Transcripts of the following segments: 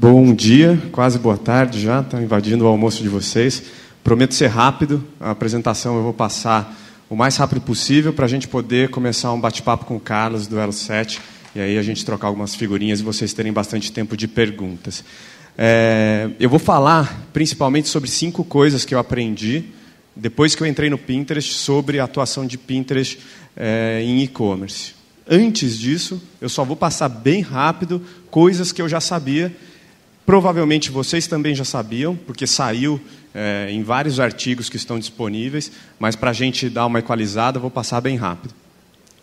Bom dia, quase boa tarde já, está invadindo o almoço de vocês. Prometo ser rápido, a apresentação eu vou passar o mais rápido possível para a gente poder começar um bate-papo com o Carlos do Elo 7 e aí a gente trocar algumas figurinhas e vocês terem bastante tempo de perguntas. É, eu vou falar principalmente sobre cinco coisas que eu aprendi depois que eu entrei no Pinterest sobre a atuação de Pinterest é, em e-commerce. Antes disso, eu só vou passar bem rápido coisas que eu já sabia Provavelmente vocês também já sabiam, porque saiu é, em vários artigos que estão disponíveis, mas para a gente dar uma equalizada, vou passar bem rápido.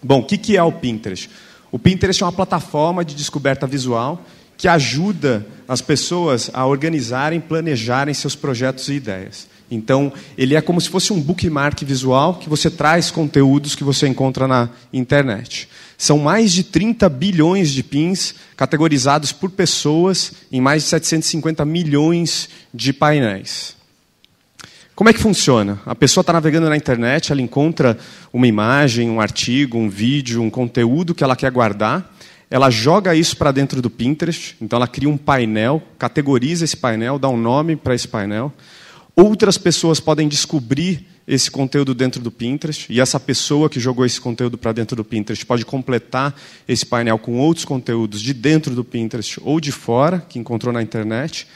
Bom, o que, que é o Pinterest? O Pinterest é uma plataforma de descoberta visual que ajuda as pessoas a organizarem, planejarem seus projetos e ideias. Então, ele é como se fosse um bookmark visual que você traz conteúdos que você encontra na internet. São mais de 30 bilhões de pins categorizados por pessoas em mais de 750 milhões de painéis. Como é que funciona? A pessoa está navegando na internet, ela encontra uma imagem, um artigo, um vídeo, um conteúdo que ela quer guardar. Ela joga isso para dentro do Pinterest, então ela cria um painel, categoriza esse painel, dá um nome para esse painel. Outras pessoas podem descobrir esse conteúdo dentro do Pinterest e essa pessoa que jogou esse conteúdo para dentro do Pinterest pode completar esse painel com outros conteúdos de dentro do Pinterest ou de fora que encontrou na internet.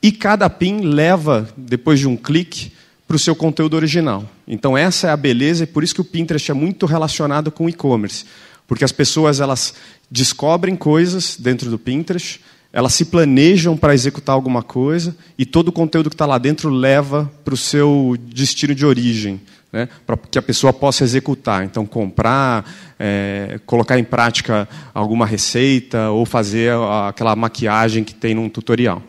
E cada pin leva, depois de um clique, para o seu conteúdo original. Então essa é a beleza e por isso que o Pinterest é muito relacionado com o e-commerce, porque as pessoas elas descobrem coisas dentro do Pinterest elas se planejam para executar alguma coisa e todo o conteúdo que está lá dentro leva para o seu destino de origem, né, para que a pessoa possa executar. Então, comprar, é, colocar em prática alguma receita ou fazer aquela maquiagem que tem num tutorial.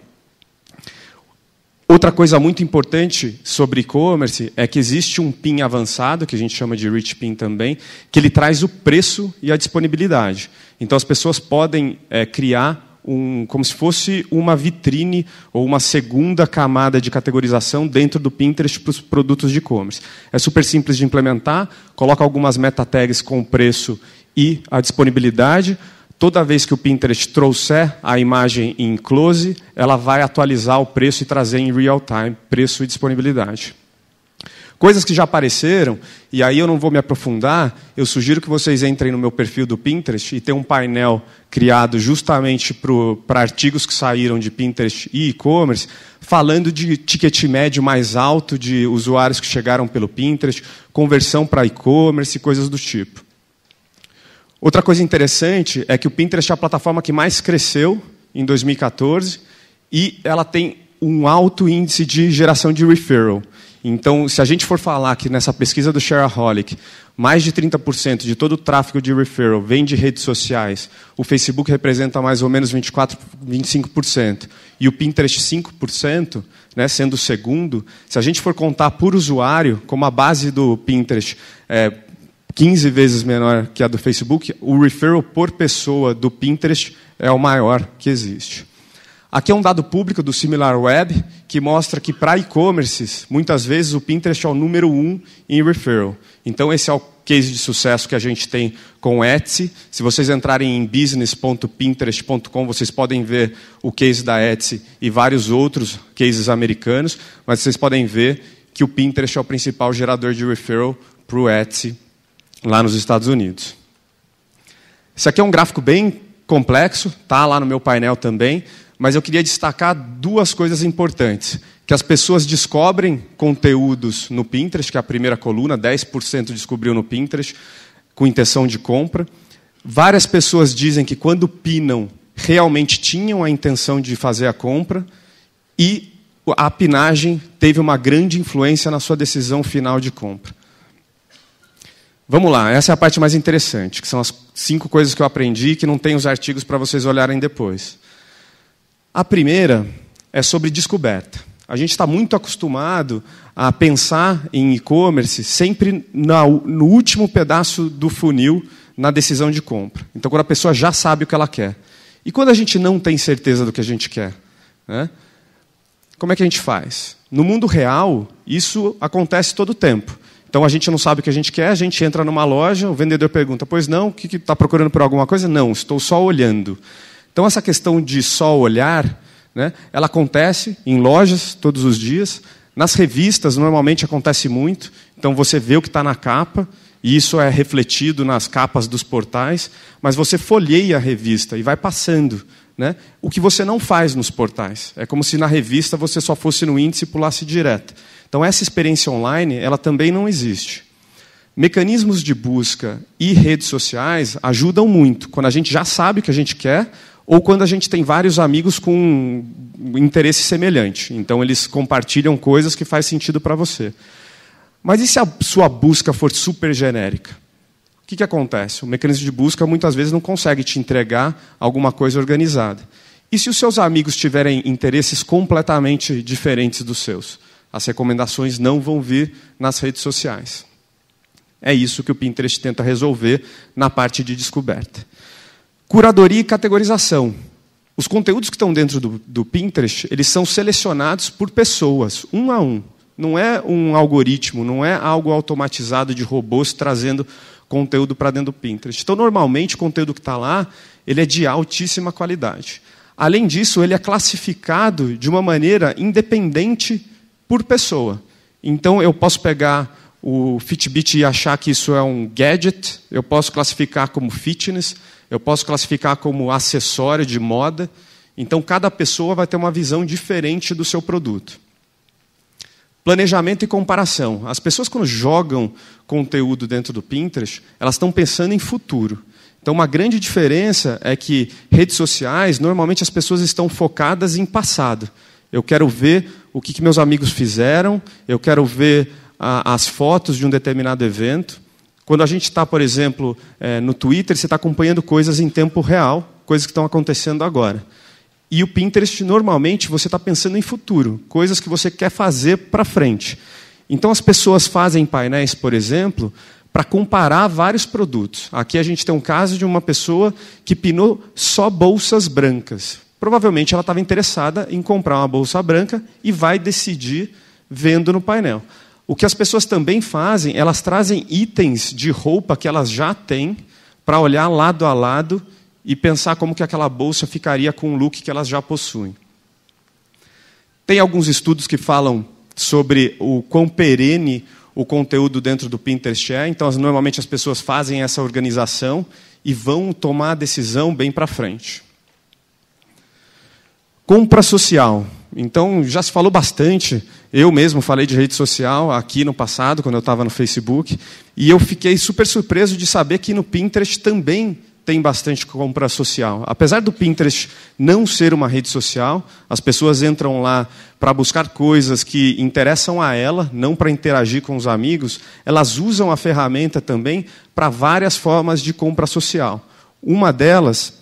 Outra coisa muito importante sobre e-commerce é que existe um PIN avançado, que a gente chama de Rich PIN também, que ele traz o preço e a disponibilidade. Então, as pessoas podem é, criar um, como se fosse uma vitrine ou uma segunda camada de categorização dentro do Pinterest para os produtos de e-commerce. É super simples de implementar, coloca algumas meta tags com o preço e a disponibilidade. Toda vez que o Pinterest trouxer a imagem em close, ela vai atualizar o preço e trazer em real time preço e disponibilidade. Coisas que já apareceram, e aí eu não vou me aprofundar, eu sugiro que vocês entrem no meu perfil do Pinterest e tem um painel criado justamente para artigos que saíram de Pinterest e e-commerce, falando de ticket médio mais alto de usuários que chegaram pelo Pinterest, conversão para e-commerce e coisas do tipo. Outra coisa interessante é que o Pinterest é a plataforma que mais cresceu em 2014 e ela tem um alto índice de geração de referral. Então, se a gente for falar que nessa pesquisa do Shareaholic, mais de 30% de todo o tráfego de referral vem de redes sociais, o Facebook representa mais ou menos 24, 25% e o Pinterest 5%, né, sendo o segundo, se a gente for contar por usuário, como a base do Pinterest é 15 vezes menor que a do Facebook, o referral por pessoa do Pinterest é o maior que existe. Aqui é um dado público do SimilarWeb que mostra que para e-commerces, muitas vezes o Pinterest é o número um em referral. Então esse é o case de sucesso que a gente tem com o Etsy. Se vocês entrarem em business.pinterest.com, vocês podem ver o case da Etsy e vários outros cases americanos, mas vocês podem ver que o Pinterest é o principal gerador de referral para o Etsy lá nos Estados Unidos. Esse aqui é um gráfico bem complexo, tá lá no meu painel também, mas eu queria destacar duas coisas importantes. Que as pessoas descobrem conteúdos no Pinterest, que é a primeira coluna, 10% descobriu no Pinterest, com intenção de compra. Várias pessoas dizem que quando pinam, realmente tinham a intenção de fazer a compra. E a pinagem teve uma grande influência na sua decisão final de compra. Vamos lá, essa é a parte mais interessante, que são as cinco coisas que eu aprendi que não tem os artigos para vocês olharem depois. A primeira é sobre descoberta. A gente está muito acostumado a pensar em e-commerce sempre no último pedaço do funil na decisão de compra. Então, quando a pessoa já sabe o que ela quer. E quando a gente não tem certeza do que a gente quer? Né? Como é que a gente faz? No mundo real, isso acontece todo o tempo. Então a gente não sabe o que a gente quer, a gente entra numa loja, o vendedor pergunta: Pois não, o que está procurando por alguma coisa? Não, estou só olhando. Então, essa questão de só olhar, né, ela acontece em lojas todos os dias, nas revistas normalmente acontece muito, então você vê o que está na capa, e isso é refletido nas capas dos portais, mas você folheia a revista e vai passando. Né? O que você não faz nos portais. É como se na revista você só fosse no índice e pulasse direto. Então, essa experiência online ela também não existe. Mecanismos de busca e redes sociais ajudam muito. Quando a gente já sabe o que a gente quer, ou quando a gente tem vários amigos com um interesse semelhante. Então eles compartilham coisas que faz sentido para você. Mas e se a sua busca for super genérica? O que, que acontece? O mecanismo de busca muitas vezes não consegue te entregar alguma coisa organizada. E se os seus amigos tiverem interesses completamente diferentes dos seus? As recomendações não vão vir nas redes sociais. É isso que o Pinterest tenta resolver na parte de descoberta. Curadoria e categorização. Os conteúdos que estão dentro do, do, Pinterest, eles são selecionados por pessoas, um a um. Não é um algoritmo, não é algo automatizado de robôs trazendo conteúdo para dentro do Pinterest. Então, normalmente, o conteúdo que está lá, ele é de altíssima qualidade. Além disso, ele é classificado de uma maneira independente por pessoa. Então, eu posso pegar o Fitbit e achar que isso é um gadget, eu posso classificar como fitness, eu posso classificar como acessório de moda. Então, cada pessoa vai ter uma visão diferente do seu produto. Planejamento e comparação. As pessoas, quando jogam conteúdo dentro do Pinterest, elas estão pensando em futuro. Então, uma grande diferença é que redes sociais, normalmente as pessoas estão focadas em passado. Eu quero ver o que, que meus amigos fizeram, eu quero ver a, as fotos de um determinado evento. Quando a gente está, por exemplo, é, no Twitter, você está acompanhando coisas em tempo real, coisas que estão acontecendo agora. E o Pinterest, normalmente, você está pensando em futuro, coisas que você quer fazer para frente. Então, as pessoas fazem painéis, por exemplo, para comparar vários produtos. Aqui a gente tem um caso de uma pessoa que pinou só bolsas brancas. Provavelmente ela estava interessada em comprar uma bolsa branca e vai decidir vendo no painel. O que as pessoas também fazem, elas trazem itens de roupa que elas já têm para olhar lado a lado e pensar como que aquela bolsa ficaria com o look que elas já possuem. Tem alguns estudos que falam sobre o quão perene o conteúdo dentro do Pinterest é, então normalmente as pessoas fazem essa organização e vão tomar a decisão bem para frente. Compra social. Então, já se falou bastante eu mesmo falei de rede social aqui no passado, quando eu estava no Facebook, e eu fiquei super surpreso de saber que no Pinterest também tem bastante compra social. Apesar do Pinterest não ser uma rede social, as pessoas entram lá para buscar coisas que interessam a ela, não para interagir com os amigos, elas usam a ferramenta também para várias formas de compra social. Uma delas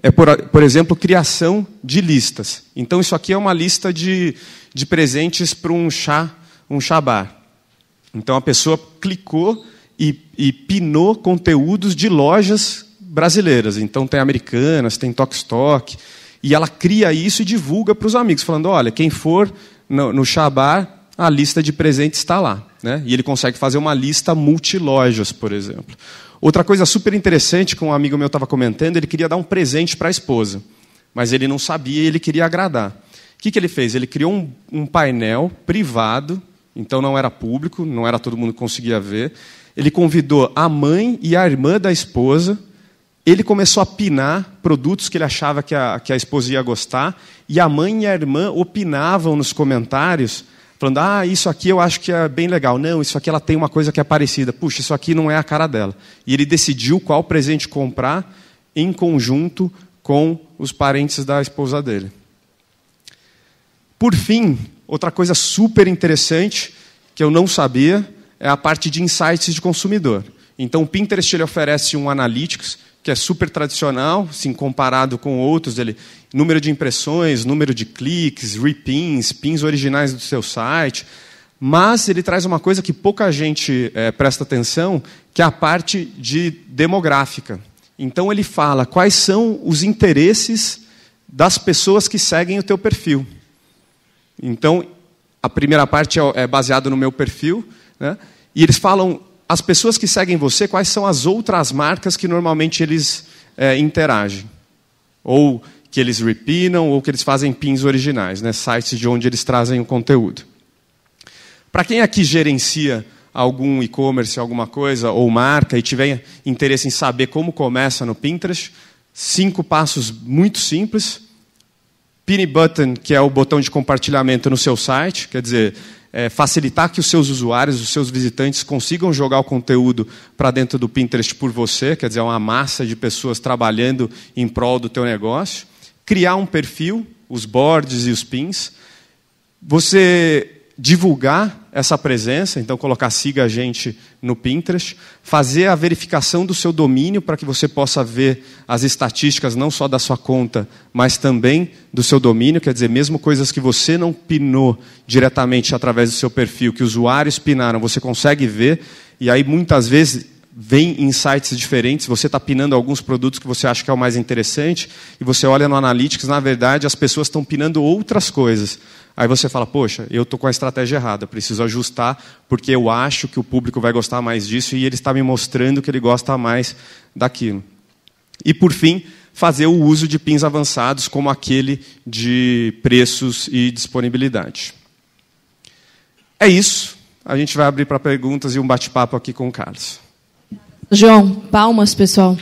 é, por, por exemplo, criação de listas. Então, isso aqui é uma lista de, de presentes para um chá, um chabar. Então a pessoa clicou e, e pinou conteúdos de lojas brasileiras. Então tem americanas, tem Tokstok, e ela cria isso e divulga para os amigos, falando: olha, quem for no, chabar, a lista de presentes está lá. Né? E ele consegue fazer uma lista multilojas, por exemplo. Outra coisa super interessante que um amigo meu estava comentando, ele queria dar um presente para a esposa, mas ele não sabia e ele queria agradar. O que, que ele fez? Ele criou um, um painel privado, então não era público, não era todo mundo que conseguia ver. Ele convidou a mãe e a irmã da esposa. Ele começou a pinar produtos que ele achava que a, que a esposa ia gostar. E a mãe e a irmã opinavam nos comentários falando: ah, isso aqui eu acho que é bem legal. Não, isso aqui ela tem uma coisa que é parecida. Puxa, isso aqui não é a cara dela. E ele decidiu qual presente comprar em conjunto com os parentes da esposa dele. Por fim, outra coisa super interessante que eu não sabia é a parte de insights de consumidor. Então, o Pinterest ele oferece um analytics que é super tradicional, sim, comparado com outros, ele número de impressões, número de cliques, repins, pins originais do seu site, mas ele traz uma coisa que pouca gente é, presta atenção, que é a parte de demográfica. Então ele fala quais são os interesses das pessoas que seguem o teu perfil. Então, a primeira parte é, é baseada no meu perfil, né? e eles falam, as pessoas que seguem você, quais são as outras marcas que normalmente eles é, interagem? Ou que eles repinam, ou que eles fazem pins originais, né? sites de onde eles trazem o conteúdo. Para quem aqui gerencia algum e-commerce, alguma coisa, ou marca, e tiver interesse em saber como começa no Pinterest, cinco passos muito simples. Pin Button, que é o botão de compartilhamento no seu site, quer dizer, é facilitar que os seus usuários, os seus visitantes consigam jogar o conteúdo para dentro do Pinterest por você, quer dizer, é uma massa de pessoas trabalhando em prol do teu negócio. Criar um perfil, os boards e os pins. Você divulgar essa presença, então colocar siga a gente no Pinterest, fazer a verificação do seu domínio para que você possa ver as estatísticas não só da sua conta, mas também do seu domínio, quer dizer, mesmo coisas que você não pinou diretamente através do seu perfil, que usuários pinaram, você consegue ver, e aí muitas vezes vem insights diferentes, você está pinando alguns produtos que você acha que é o mais interessante, e você olha no Analytics, na verdade, as pessoas estão pinando outras coisas. Aí você fala, poxa, eu estou com a estratégia errada, preciso ajustar, porque eu acho que o público vai gostar mais disso, e ele está me mostrando que ele gosta mais daquilo. E, por fim, fazer o uso de pins avançados, como aquele de preços e disponibilidade. É isso. A gente vai abrir para perguntas e um bate-papo aqui com o Carlos. João, palmas, pessoal.